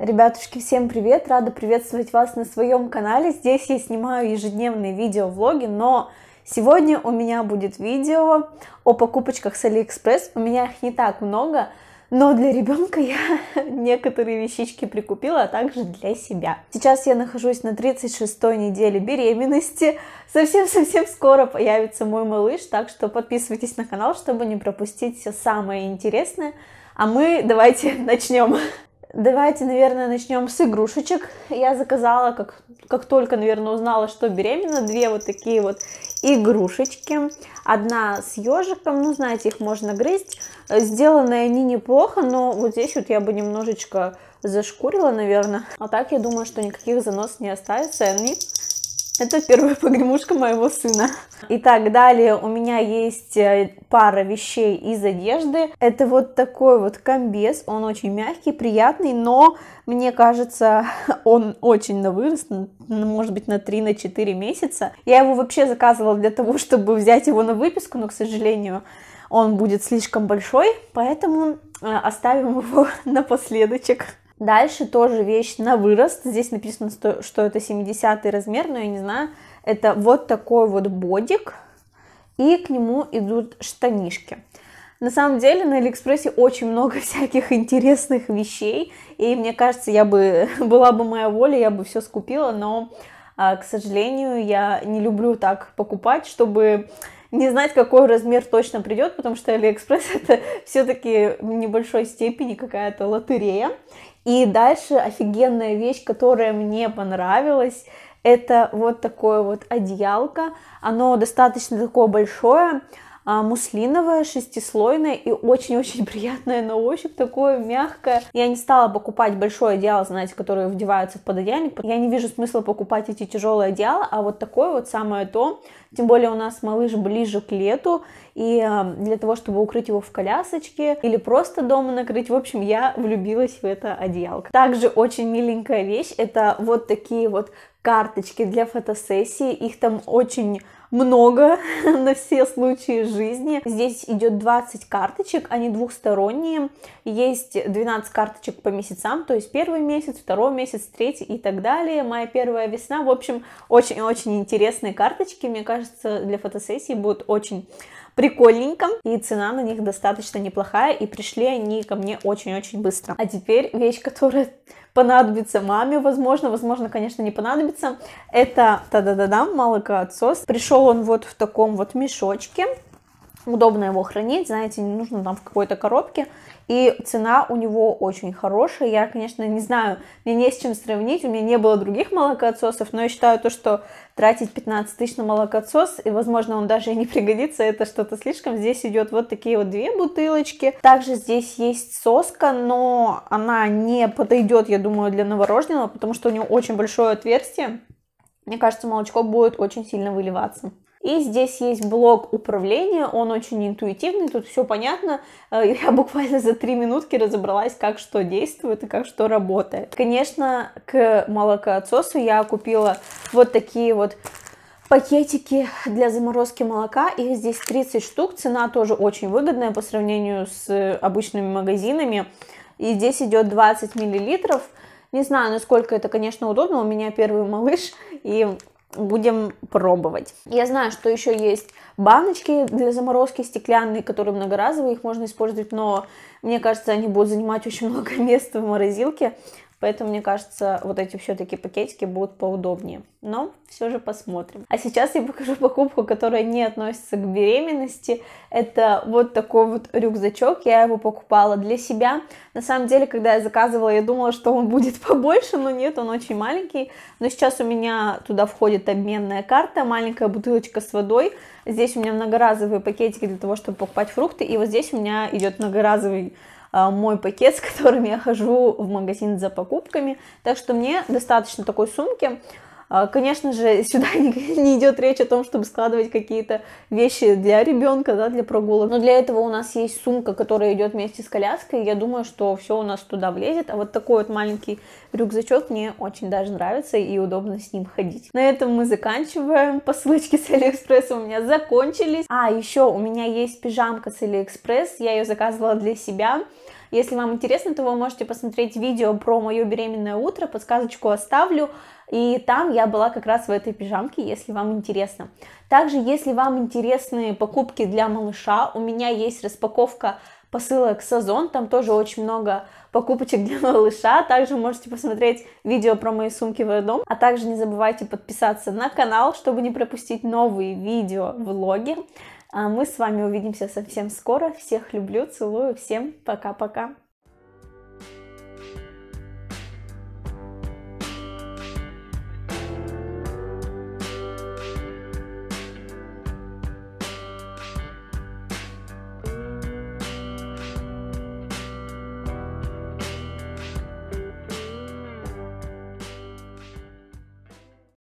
Ребятушки, всем привет! Рада приветствовать вас на своем канале. Здесь я снимаю ежедневные видео-влоги, но сегодня у меня будет видео о покупочках с AliExpress. У меня их не так много, но для ребенка я некоторые вещички прикупила, а также для себя. Сейчас я нахожусь на 36-й неделе беременности. Совсем-совсем скоро появится мой малыш, так что подписывайтесь на канал, чтобы не пропустить все самое интересное. А мы давайте начнем. Давайте, наверное, начнем с игрушечек. Я заказала, как, как только, наверное, узнала, что беременна, две вот такие вот игрушечки. Одна с ежиком, ну, знаете, их можно грызть. Сделаны они неплохо, но вот здесь вот я бы немножечко зашкурила, наверное. А так, я думаю, что никаких занос не останется, и они это первая погремушка моего сына. И так далее у меня есть э, пара вещей из одежды. Это вот такой вот комбез, он очень мягкий, приятный, но мне кажется, он очень на вырос, ну, может быть, на 3-4 на месяца. Я его вообще заказывала для того, чтобы взять его на выписку, но, к сожалению, он будет слишком большой, поэтому э, оставим его напоследочек. Дальше тоже вещь на вырост. Здесь написано, что это 70 размер, но я не знаю. Это вот такой вот бодик. И к нему идут штанишки. На самом деле на Алиэкспрессе очень много всяких интересных вещей. И мне кажется, я бы, была бы моя воля, я бы все скупила, но, а, к сожалению, я не люблю так покупать, чтобы не знать, какой размер точно придет, потому что Алиэкспресс это все-таки в небольшой степени какая-то лотерея. И дальше офигенная вещь, которая мне понравилась, это вот такое вот одеялко. Оно достаточно такое большое, а, муслиновое, шестислойное и очень-очень приятное на ощупь, такое мягкое. Я не стала покупать большое одеяло, знаете, которое вдеваются в пододеяльник. Я не вижу смысла покупать эти тяжелые одеяла, а вот такое вот самое то. Тем более у нас малыш ближе к лету, и а, для того, чтобы укрыть его в колясочке или просто дома накрыть, в общем, я влюбилась в это одеялко. Также очень миленькая вещь, это вот такие вот карточки для фотосессии, их там очень много на все случаи жизни. Здесь идет 20 карточек, они двухсторонние. Есть 12 карточек по месяцам, то есть первый месяц, второй месяц, третий и так далее. Моя первая весна. В общем, очень-очень интересные карточки. Мне кажется, для фотосессии будут очень прикольненько, и цена на них достаточно неплохая, и пришли они ко мне очень-очень быстро. А теперь вещь, которая понадобится маме, возможно, возможно, конечно, не понадобится, это, та-да-да-да, молокоотсос. Пришел он вот в таком вот мешочке, удобно его хранить, знаете, не нужно там в какой-то коробке. И цена у него очень хорошая. Я, конечно, не знаю, мне не с чем сравнить, у меня не было других молокоотсосов, но я считаю то, что тратить 15 тысяч на молокоотсос, и, возможно, он даже и не пригодится, это что-то слишком. Здесь идет вот такие вот две бутылочки. Также здесь есть соска, но она не подойдет, я думаю, для новорожденного, потому что у него очень большое отверстие. Мне кажется, молочко будет очень сильно выливаться. И здесь есть блок управления, он очень интуитивный, тут все понятно. Э, я буквально за три минутки разобралась, как что действует и как что работает. Конечно, к молокоотсосу я купила вот такие вот пакетики для заморозки молока. Их здесь 30 штук. Цена тоже очень выгодная по сравнению с э, обычными магазинами. И здесь идет 20 миллилитров. Не знаю, насколько это, конечно, удобно. У меня первый малыш, и будем пробовать. Я знаю, что еще есть баночки для заморозки стеклянные, которые многоразовые, их можно использовать, но мне кажется, они будут занимать очень много места в морозилке, Поэтому, мне кажется, вот эти все-таки пакетики будут поудобнее. Но все же посмотрим. А сейчас я покажу покупку, которая не относится к беременности. Это вот такой вот рюкзачок. Я его покупала для себя. На самом деле, когда я заказывала, я думала, что он будет побольше, но нет, он очень маленький. Но сейчас у меня туда входит обменная карта, маленькая бутылочка с водой. Здесь у меня многоразовые пакетики для того, чтобы покупать фрукты. И вот здесь у меня идет многоразовый а, мой пакет, с которым я хожу в магазин за покупками. Так что мне достаточно такой сумки. А, конечно же, сюда не идет речь о том, чтобы складывать какие-то вещи для ребенка, да, для прогулок. Но для этого у нас есть сумка, которая идет вместе с коляской. Я думаю, что все у нас туда влезет. А вот такой вот маленький рюкзачок мне очень даже нравится и удобно с ним ходить. На этом мы заканчиваем. Посылочки с Алиэкспресса у меня закончились. А, еще у меня есть пижамка с Алиэкспресс. Я ее заказывала для себя. Если вам интересно, то вы можете посмотреть видео про мое беременное утро, подсказочку оставлю. И там я была как раз в этой пижамке, если вам интересно. Также, если вам интересны покупки для малыша, у меня есть распаковка посылок Сазон, там тоже очень много покупочек для малыша. Также можете посмотреть видео про мои сумки в дом. А также не забывайте подписаться на канал, чтобы не пропустить новые видео, влоги. А мы с вами увидимся совсем скоро. Всех люблю, целую, всем пока-пока.